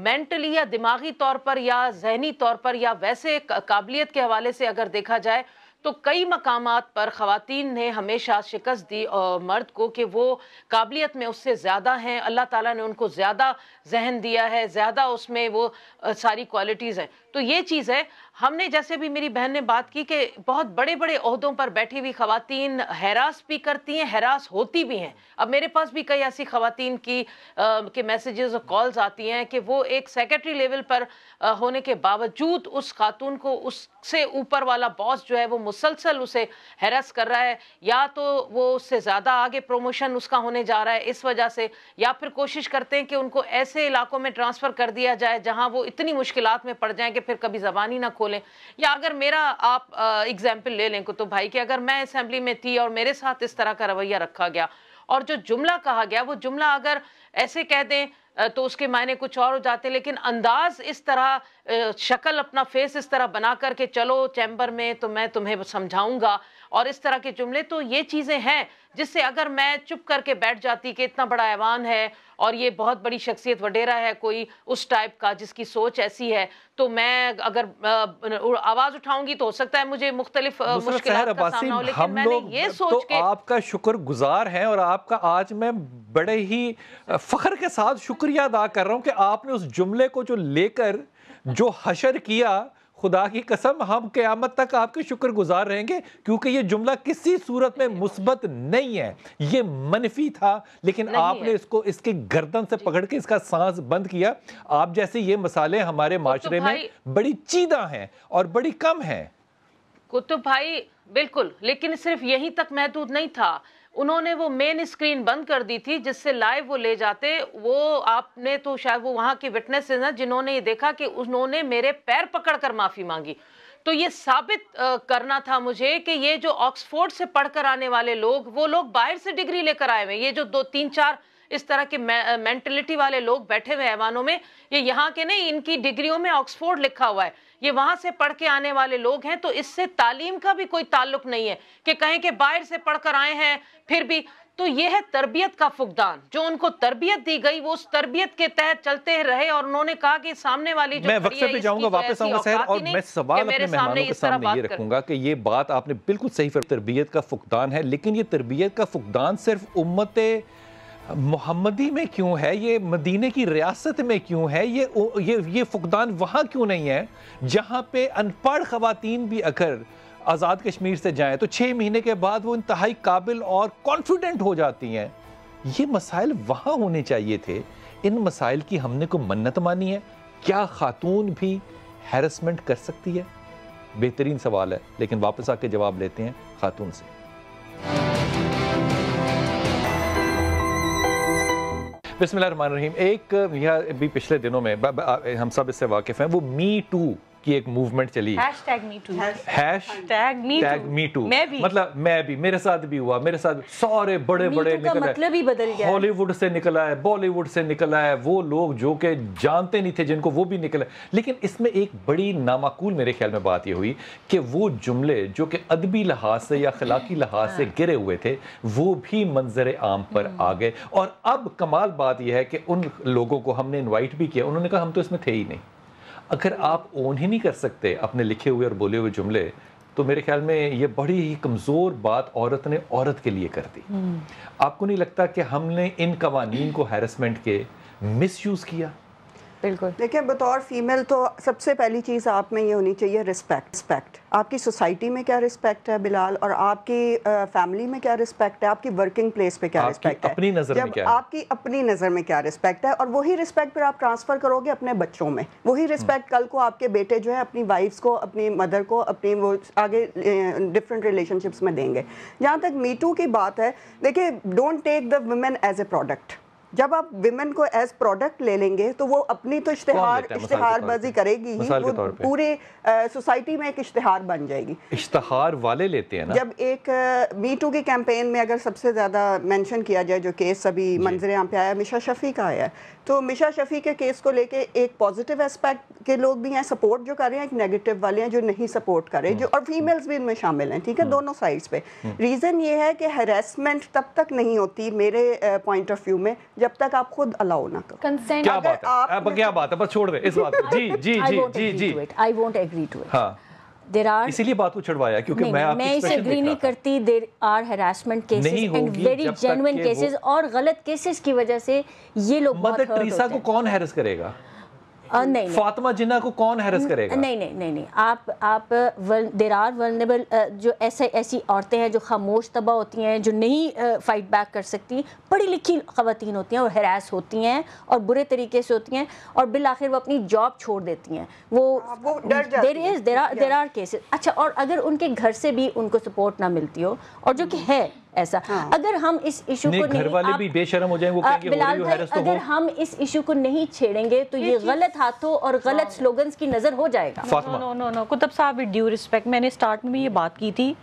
मैंटली या दिमागी तौर पर या जहनी तौर पर या वैसे काबिलियत के हवाले से अगर देखा जाए तो कई मकाम पर खातन ने हमेशा शिकस्त दी और मर्द को कि वो काबिलियत में उससे ज़्यादा हैं अल्लाह ताला ने उनको ज़्यादा जहन दिया है ज़्यादा उसमें वो सारी क्वालिटीज़ हैं तो ये चीज़ है हमने जैसे भी मेरी बहन ने बात की कि बहुत बड़े बड़े अहदों पर बैठी हुई खातन हैरास भी करती हैं हैरास होती भी हैं अब मेरे पास भी कई ऐसी खातन की आ, के मैसेजेस और कॉल्स आती हैं कि वो एक सेक्रेटरी लेवल पर आ, होने के बावजूद उस खातून को उससे ऊपर वाला बॉस जो है वो मुसलसल उसे हैरस कर रहा है या तो वो उससे ज़्यादा आगे प्रोमोशन उसका होने जा रहा है इस वजह से या फिर कोशिश करते हैं कि उनको ऐसे ऐसे इलाकों में ट्रांसफ़र कर दिया जाए जहां वो इतनी मुश्किल में पड़ जाए कि फिर कभी ज़बान ही ना खोलें या अगर मेरा आप एग्ज़ाम्पल ले लें कुतुब भाई कि अगर मैं असम्बली में थी और मेरे साथ इस तरह का रवैया रखा गया और जो जुमला कहा गया वो जुमला अगर ऐसे कह दें तो उसके मायने कुछ और हो जाते लेकिन अंदाज इस तरह शक्ल अपना फेस इस तरह बना करके चलो चैम्बर में तो मैं तुम्हें समझाऊंगा और इस तरह के जुमले तो ये चीज़ें हैं जिससे अगर मैं चुप करके बैठ जाती कि इतना बड़ा ऐवान है और ये बहुत बड़ी शख्सियत वडेरा है कोई उस टाइप का जिसकी सोच ऐसी है तो मैं अगर आवाज़ उठाऊंगी तो हो सकता है मुझे मुख्तलिफ मुश्किल का सामना हो लेकिन मैंने ये तो सोच तो के आपका शुक्र गुजार है और आपका आज मैं बड़े ही फ़ख्र के साथ शुक्र शुक्रिया अदा कर रहा हूँ कि आपने उस जुमले को जो लेकर जो हशर किया खुदा की कसम हम क़यामत तक आपके शुक्रगुजार रहेंगे क्योंकि ये जुमला किसी सूरत में मुस्बत नहीं है ये मनफी था लेकिन आपने इसको इसके गर्दन से पकड़ के इसका सांस बंद किया आप जैसे ये मसाले हमारे तो माशरे में बड़ी चीदा हैं और बड़ी कम हैं कुतुब भाई बिल्कुल लेकिन सिर्फ यहीं तक महदूद नहीं था उन्होंने वो मेन स्क्रीन बंद कर दी थी जिससे लाइव वो ले जाते वो आपने तो शायद वो वहाँ की विटनेस हैं जिन्होंने ये देखा कि उन्होंने मेरे पैर पकड़ कर माफ़ी मांगी तो ये साबित करना था मुझे कि ये जो ऑक्सफोर्ड से पढ़कर आने वाले लोग वो लोग बाहर से डिग्री लेकर आए हुए ये जो दो तीन चार इस तरह के मेंटेलिटी वाले लोग बैठे हुए ऐवानों में ये यहाँ के नहीं इनकी डिग्रियों में ऑक्सफोर्ड लिखा हुआ है ये वहां से पढ़ के आने वाले लोग हैं तो इससे तालीम का भी कोई ताल्लुक नहीं है कि कहें कि बाहर से पढ़कर आए हैं फिर भी तो यह है तरबियत का फुकदान जो उनको तरबियत दी गई वो उस तरबियत के तहत चलते रहे और उन्होंने कहा कि सामने वाली जो मैं वक्त पे जाऊंगा तो वापस आऊंगा सर और मैं सवाल अपने मेहमानों के सामने ये रखूंगा कि ये बात आपने बिल्कुल सही तरबियत का फुकदान है लेकिन ये तरबियत का फुकदान सिर्फ उम्मत मोहम्मदी में क्यों है ये मदीने की रियासत में क्यों है ये ये ये फुकदान वहाँ क्यों नहीं है जहाँ पे अनपढ़ ख़वातीन भी अगर आज़ाद कश्मीर से जाएँ तो छः महीने के बाद वो इंतहाई काबिल और कॉन्फिडेंट हो जाती हैं ये मसाइल वहाँ होने चाहिए थे इन मसाइल की हमने को मन्नत मानी है क्या खातून भी हैरसमेंट कर सकती है बेहतरीन सवाल है लेकिन वापस आके जवाब लेते हैं खातून से बिसम रहीम एक भी पिछले दिनों में हम सब इससे वाकिफ़ हैं वो मी टू की एक मूवमेंट चली मतलब मैं भी मेरे साथ भी हुआ मेरे साथ सारे बड़े बड़े निकल मतलब हॉलीवुड से निकला है बॉलीवुड से निकला है वो लोग जो के जानते नहीं थे जिनको वो भी निकले लेकिन इसमें एक बड़ी नामाकूल मेरे ख्याल में बात ये हुई कि वो जुमले जो कि अदबी लिहाज से या खिलाकी लिहाज से हाँ। गिरे हुए थे वो भी मंजर आम पर हम्म। आ गए और अब कमाल बात यह है कि उन लोगों को हमने इन्वाइट भी किया उन्होंने कहा हम तो इसमें थे ही नहीं अगर आप ओन ही नहीं कर सकते अपने लिखे हुए और बोले हुए जुमले तो मेरे ख्याल में ये बड़ी ही कमज़ोर बात औरत ने औरत के लिए कर दी हम्म। आपको नहीं लगता कि हमने इन कवानीन को हैरसमेंट के मिसयूज़ किया बिल्कुल देखिए बतौर फीमेल तो सबसे पहली चीज़ आप में ये होनी चाहिए रिस्पेक्ट रिस्पेक्ट आपकी सोसाइटी में क्या रिस्पेक्ट है बिलाल और आपकी फैमिली में क्या रिस्पेक्ट है आपकी वर्किंग प्लेस पे क्या रिस्पेक्ट है अपनी नजर में क्या आपकी अपनी नज़र में क्या रिस्पेक्ट है और वही रिस्पेक्ट फिर आप ट्रांसफ़र करोगे अपने बच्चों में वही रिस्पेक्ट हम्म। कल को आपके बेटे जो है अपनी वाइफ्स को अपनी मदर को अपनी वो आगे डिफरेंट रिलेशनशिप्स में देंगे जहाँ तक मीटू की बात है देखिए don't take the women as a product जब आप विमेन को एज प्रोडक्ट ले लेंगे तो वो अपनी तो इश्तहार इश्तहारबाजी करेगी ही वो पूरे सोसाइटी में एक इश्तहार बन जाएगी इश्तहार वाले लेते हैं ना जब एक मी टू की कैंपेन में अगर सबसे ज़्यादा मेंशन किया जाए जो केस अभी मंजर यहाँ पे आया मिशा शफी का आया तो मिशा शफी के केस को लेके एक पॉजिटिव एस्पेक्ट के लोग भी हैं सपोर्ट जो कर रहे हैं एक नेगेटिव वाले हैं जो नहीं सपोर्ट कर रहे हम्म। जो और फीमेल्स भी इनमें शामिल हैं ठीक है हम्म। दोनों साइड्स पे रीज़न हम्म। ये है कि हरेसमेंट तब तक नहीं होती मेरे पॉइंट ऑफ व्यू में जब तक आप खुद अलाउ ना करो कंसेंट क्या बात है अब क्या बात है बस छोड़ दे इस बात जी जी जी जी जी I won't agree to it there are इसीलिए बात को छुड़वाया क्योंकि मैं मैं इसे एग्री नहीं करती there are harassment cases and very genuine cases और गलत केसेस की वजह से ये लोग मदर टेरेसा को कौन हैरस करेगा नहीं, नहीं फातिमा जिन्ना को कौन हैरस करेगा नहीं नहीं नहीं नहीं आप आप देर आर वर्नेबल जो ऐसे ऐसी औरतें हैं जो खामोश तबाह होती हैं जो नहीं फाइट बैक कर सकती पढ़ी लिखी खातन होती हैं और हरास होती हैं और बुरे तरीके से होती हैं और बिल आखिर वो अपनी जॉब छोड़ देती हैं वो there is there are cases अच्छा और अगर उनके घर से भी उनको सपोर्ट ना मिलती हो और जो कि हम्म। है ऐसा हाँ। अगर हम इस इशू को घर वाले आप, भी बेशरम हो जाएंगे वो कहेंगे बिलाल भाई तो अगर हो। हम इस इशू को नहीं छेड़ेंगे तो ये गलत हाथों और गलत हाँ। स्लोगन्स की नजर हो जाएगा no no no Qutub Sahab with due respect मैंने स्टार्ट में ये बात की थी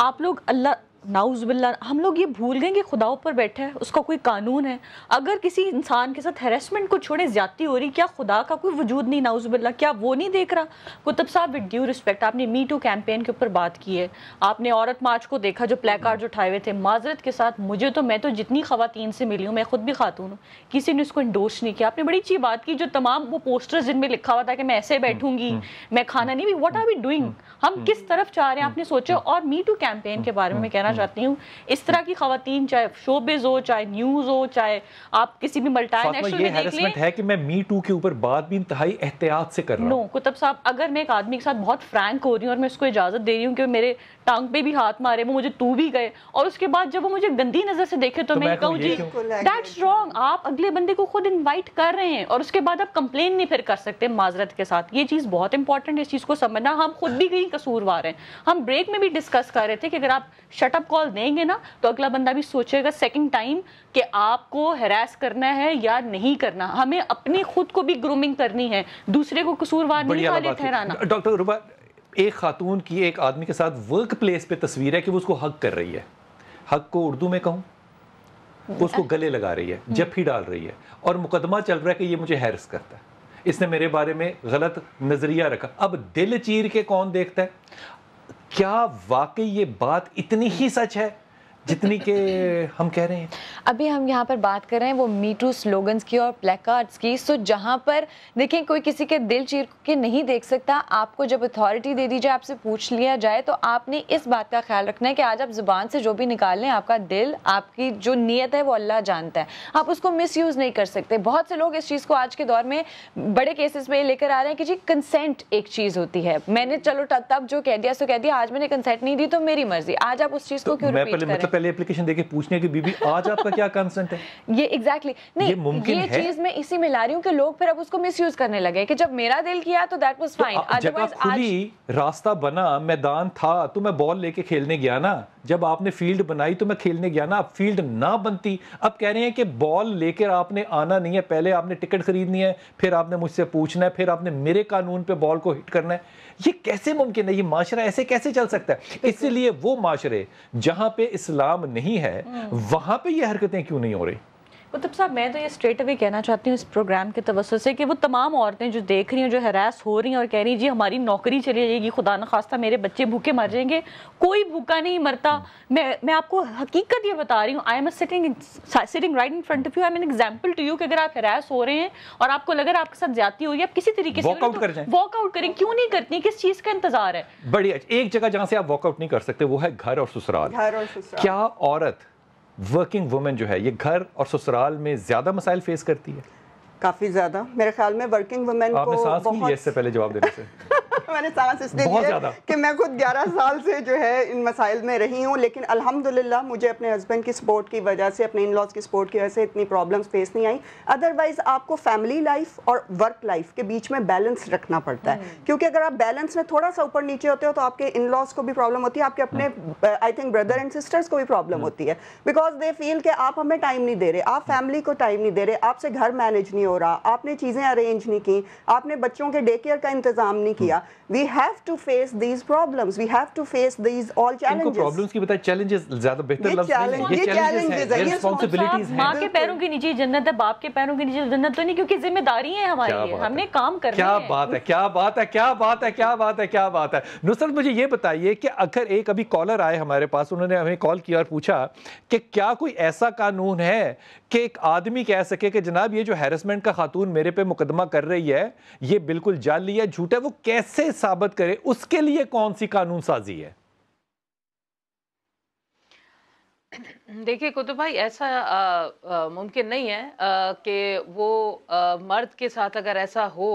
आप लोग अल्लाह नाउजबिल्ला हम लोग ये भूल गए कि खुदा ऊपर बैठा है उसका कोई कानून है अगर किसी इंसान के साथ हेरेसमेंट को छोड़े ज्यादा हो रही क्या खुदा का कोई वजूद नहीं नाउजबिल्ला क्या वो नहीं देख रहा कुतब साहब विद ड्यू रिस्पेक्ट आपने मी टू कैंपेन के ऊपर बात की है आपने औरत मार्च को देखा जो प्ले कार्ड उठाए हुए थे माजरत के साथ मुझे तो मैं तो जितनी खातन से मिली हूँ मैं खुद भी खातून हूँ किसी ने उसको इंडोस नहीं किया आपने बड़ी अच्छी बात की जो तमाम वो पोस्टर्स जिनमें लिखा हुआ था कि मैं ऐसे बैठूंगी हम्म, हम्म। मैं खाना नहीं भी वट आर वी डूइंग हम हम्म, किस तरफ चाह रहे हैं आपने सोचा और मी टू कैंपेन के बारे में कहना चाहती हम्म। हूँ इस तरह की खातन चाहे शोबेज हो चाहे न्यूज हो चाहे आप किसी भी मल्टानेशनल है कि मैं मी टू के ऊपर बात भी इंतहाई एहतियात से कर रहा हूँ कुतब साहब अगर मैं एक आदमी के साथ बहुत फ्रैंक हो रही हूँ और मैं उसको इजाजत दे रही हूँ कि मेरे टांग पे भी हाथ मारे वो मुझे तू भी गए और उसके बाद जब वो मुझे गंदी नजर से देखे तो, तो मैं कहूँ जी दैट्स रॉन्ग आप अगले बंदे को खुद इन्वाइट कर रहे हैं और उसके बाद आप कंप्लेन नहीं फिर कर सकते माजरत के साथ ये चीज़ बहुत इंपॉर्टेंट है इस चीज़ को समझना हम खुद भी कहीं कसूरवार हैं हम ब्रेक में भी डिस्कस कर रहे थे कि अगर आप शटअप आप कॉल देंगे ना तो अगला बंदा भी सोचेगा सेकंड टाइम कि आपको हेरास करना है या नहीं करना हमें अपनी खुद को भी ग्रूमिंग करनी है दूसरे को कसूरवार नहीं वाले ठहराना डॉक्टर एक खातून की एक आदमी के साथ वर्क प्लेस पे तस्वीर है कि वो उसको हक कर रही है हक को उर्दू में कहूँ उसको गले लगा रही है हम्म। जब जफी डाल रही है और मुकदमा चल रहा है कि ये मुझे हैरस करता है इसने मेरे बारे में गलत नज़रिया रखा अब दिल चीर के कौन देखता है क्या वाकई ये बात इतनी ही सच है जितनी के हम कह रहे हैं अभी हम यहाँ पर बात कर रहे हैं वो मीटू स्लोगन्स की और प्लेकार्ड्स की सो जहाँ पर देखें कोई किसी के दिल चीर के नहीं देख सकता आपको जब अथॉरिटी दे दी जाए आपसे पूछ लिया जाए तो आपने इस बात का ख्याल रखना है कि आज आप ज़ुबान से जो भी निकाल लें आपका दिल आपकी जो नीयत है वो अल्लाह जानता है आप उसको मिस नहीं कर सकते बहुत से लोग इस चीज़ को आज के दौर में बड़े केसेस में लेकर आ रहे हैं कि जी कंसेंट एक चीज़ होती है मैंने चलो तब जो कह दिया सो कह दिया आज मैंने कंसेंट नहीं दी तो मेरी मर्जी आज आप उस चीज़ को तो क्यों रिपीट पहले एप्लीकेशन देके पूछने की बीबी आज आपका क्या कंसेंट है ये एग्जैक्टली exactly. नहीं ये मुमकिन ये चीज मैं इसी में ला रही हूँ कि लोग फिर अब उसको मिसयूज करने लगे कि जब मेरा दिल किया तो दैट वाज फाइन अदरवाइज खुली रास्ता बना मैदान था तो मैं बॉल लेके खेलने गया ना जब आपने फील्ड बनाई तो मैं खेलने गया ना अब फील्ड ना बनती अब कह रहे हैं कि बॉल लेकर आपने आना नहीं है पहले आपने टिकट खरीदनी है फिर आपने मुझसे पूछना है फिर आपने मेरे कानून पे बॉल को हिट करना है ये कैसे मुमकिन है ये माशरा ऐसे कैसे चल सकता है इसलिए वो माशरे जहाँ पे इस्लाम नहीं है हम्म। वहाँ पे ये हरकतें क्यों नहीं हो रही कुतुब मतलब साहब मैं तो ये स्ट्रेट अवे कहना चाहती हूँ इस प्रोग्राम के तवसत से कि वो तमाम औरतें जो देख रही हैं जो हरास हो रही हैं और कह रही हैं जी हमारी नौकरी चली जाएगी खुदा न खास्ता मेरे बच्चे भूखे मर जाएंगे कोई भूखा नहीं मरता मैं मैं आपको हकीकत ये बता रही हूँ I am sitting sitting right in front of you I am an example to you कि अगर आप हरास हो रहे हैं और आपको लग रहा है आपके साथ ज्यादा हुई आप किसी तरीके से वॉकआउट कर जाए वॉकआउट करें क्यों नहीं करती किस चीज़ का इंतजार है बढ़िया एक जगह जहाँ से आप वॉकआउट नहीं कर सकते वो है घर और ससुराल क्या औरत वर्किंग वुमेन जो है ये घर और ससुराल में ज़्यादा मसाइल फेस करती है काफ़ी ज़्यादा मेरे ख्याल में वर्किंग वुमेन आपने को बहुत... पहले जवाब देने से मैंने सांस इसलिए कि मैं खुद 11 साल से जो है इन मसाइल में रही हूँ लेकिन अल्हम्दुलिल्लाह मुझे अपने हस्बैंड की सपोर्ट की वजह से अपने इन लॉज की सपोर्ट की वजह से इतनी प्रॉब्लम्स फेस नहीं आई अदरवाइज आपको फैमिली लाइफ और वर्क लाइफ के बीच में बैलेंस रखना पड़ता है हम्म। क्योंकि अगर आप बैलेंस में थोड़ा सा ऊपर नीचे होते हो तो आपके इन लॉज को भी प्रॉब्लम होती है आपके अपने I think brother and sisters को भी प्रॉब्लम हम्म। होती है बिकॉज दे फील कि आप हमें टाइम नहीं दे रहे आप फैमिली को टाइम नहीं दे रहे आपसे घर मैनेज नहीं हो रहा आपने चीज़ें अरेंज नहीं की आपने बच्चों के डे केयर का इंतज़ाम नहीं किया we have to face these problems we have to face these all challenges problems की बताए चैलेंजेस ज्यादा बेहतर लफ्ज नहीं ये चैलेंजेस है रिस्पांसिबिलिटीज हैं मां के पैरों के नीचे जन्नत है बाप के पैरों के नीचे जन्नत तो नहीं क्योंकि जिम्मेदारी है हमारी हमने काम करना क्या बात है क्या बात है क्या बात है क्या बात है क्या बात है नुसरत मुझे ये बताइए कि अगर एक अभी कॉलर आए हमारे पास उन्होंने हमें कॉल किया और पूछा कि क्या कोई ऐसा कानून है कि एक आदमी कह सके कि जनाब ये जो हैरेसमेंट का खातून मेरे पे मुकदमा कर रही है ये बिल्कुल जाली है झूठा है वो कैसे साबित करे उसके लिए कौन सी कानून साजी है देखिए कुतुब भाई ऐसा मुमकिन नहीं है कि वो आ, मर्द के साथ अगर ऐसा हो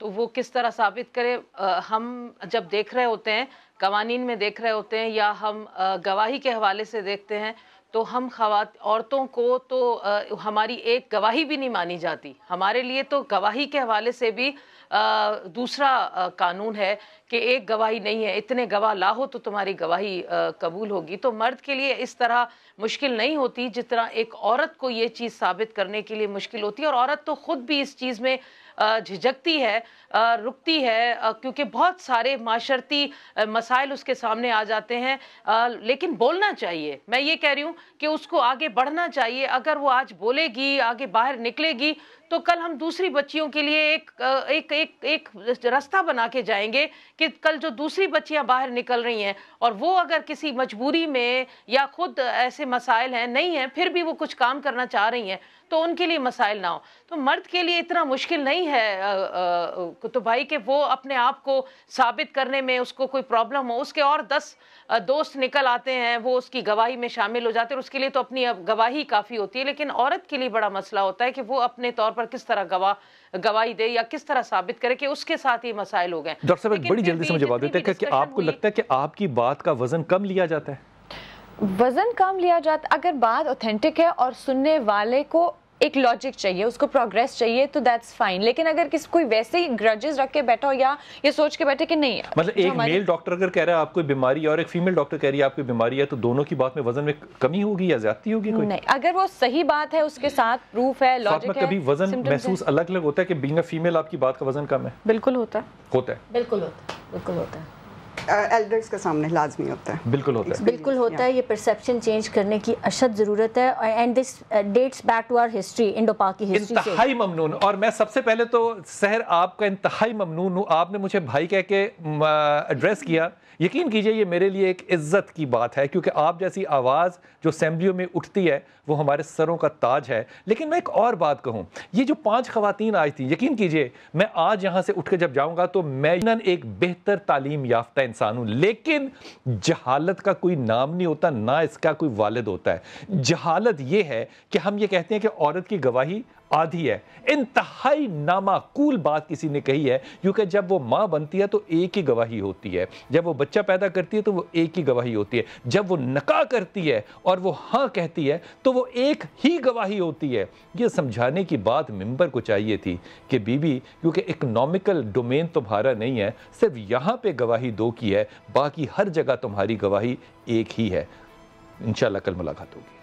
तो वो किस तरह साबित करे आ, हम जब देख रहे होते हैं कवानीन में देख रहे होते हैं या हम आ, गवाही के हवाले से देखते हैं तो हम खात औरतों को तो आ, हमारी एक गवाही भी नहीं मानी जाती हमारे लिए तो गवाही के हवाले से भी दूसरा कानून है कि एक गवाही नहीं है इतने गवाह हो तो तुम्हारी गवाही कबूल होगी तो मर्द के लिए इस तरह मुश्किल नहीं होती जितना एक औरत को ये चीज़ साबित करने के लिए मुश्किल होती है और औरत तो ख़ुद भी इस चीज़ में झिझकती है रुकती है क्योंकि बहुत सारे माशरती मसाइल उसके सामने आ जाते हैं लेकिन बोलना चाहिए मैं ये कह रही हूँ कि उसको आगे बढ़ना चाहिए अगर वो आज बोलेगी आगे बाहर निकलेगी तो कल हम दूसरी बच्चियों के लिए एक एक एक एक रास्ता बना के जाएंगे कि कल जो दूसरी बच्चियां बाहर निकल रही हैं और वो अगर किसी मजबूरी में या खुद ऐसे मसाइल हैं नहीं हैं फिर भी वो कुछ काम करना चाह रही हैं तो उनके लिए मसाइल ना हो तो मर्द के लिए इतना मुश्किल नहीं है तो भाई कि वो अपने आप को साबित करने में उसको कोई प्रॉब्लम हो उसके और दस दोस्त निकल आते हैं वो उसकी गवाही में शामिल हो जाते हैं उसके लिए तो अपनी गवाही काफ़ी होती है लेकिन औरत के लिए बड़ा मसला होता है कि वो अपने तौर पर किस तरह गवाह गवाही दे या किस तरह साबित करे कि उसके साथ ये मसाइल हो गए डॉक्टर बड़ी जल्दी से जवाब देते हैं कि आपको लगता है कि आपकी बात का वजन कम लिया जाता है वज़न कम लिया जाता अगर बात ऑथेंटिक है और सुनने वाले को एक लॉजिक चाहिए उसको प्रोग्रेस चाहिए तो दैट्स फाइन लेकिन अगर किसी कोई वैसे ही ग्रजेस रख के बैठा हो या ये सोच के बैठे कि नहीं मतलब एक मेल डॉक्टर अगर कह रहा है आपको बीमारी और एक फीमेल डॉक्टर कह रही है आपको बीमारी है तो दोनों की बात में वजन में कमी होगी या ज्यादा होगी कोई नहीं अगर वो सही बात है उसके साथ प्रूफ है लॉजिक है कभी वजन महसूस अलग अलग होता है कि बिंग फीमेल आपकी बात का वजन कम है बिल्कुल होता है होता है बिल्कुल होता है बिल्कुल होता है एल्डर्स के सामने लाजमी होता है बिल्कुल होता है बिल्कुल होता है ये परसेप्शन चेंज करने की अशद ज़रूरत है and this dates back to our history Indo Pak की हिस्ट्री इंतहाई ममनून और मैं सबसे पहले तो सहर आपका इंतहाई ममनून हूँ आपने मुझे भाई कह के एड्रेस किया यकीन कीजिए ये मेरे लिए एक इज़्ज़त की बात है क्योंकि आप जैसी आवाज़ जो असम्बलियों में उठती है वो हमारे सरों का ताज है लेकिन मैं एक और बात कहूँ ये जो पांच खवतिन आज थी यकीन कीजिए मैं आज यहाँ से उठ के जब जाऊँगा तो मैं एक बेहतर तालीम याफ्ता इंसान हूं लेकिन जहालत का कोई नाम नहीं होता ना इसका कोई वालद होता है जहालत यह है कि हम ये कहते हैं कि औरत की गवाही आधी है इंतहाई नामाकूल बात किसी ने कही है क्योंकि जब वो माँ बनती है तो एक ही गवाही होती है जब वो बच्चा पैदा करती है तो वो एक ही गवाही होती है जब वो नका करती है और वो हाँ कहती है तो वो एक ही गवाही होती है ये समझाने की बात मेम्बर को चाहिए थी कि बीबी क्योंकि इकनॉमिकल डोमेन तुम्हारा नहीं है सिर्फ यहाँ पर गवाही दो की है बाकी हर जगह तुम्हारी गवाही एक ही है इन कल मुलाकात होगी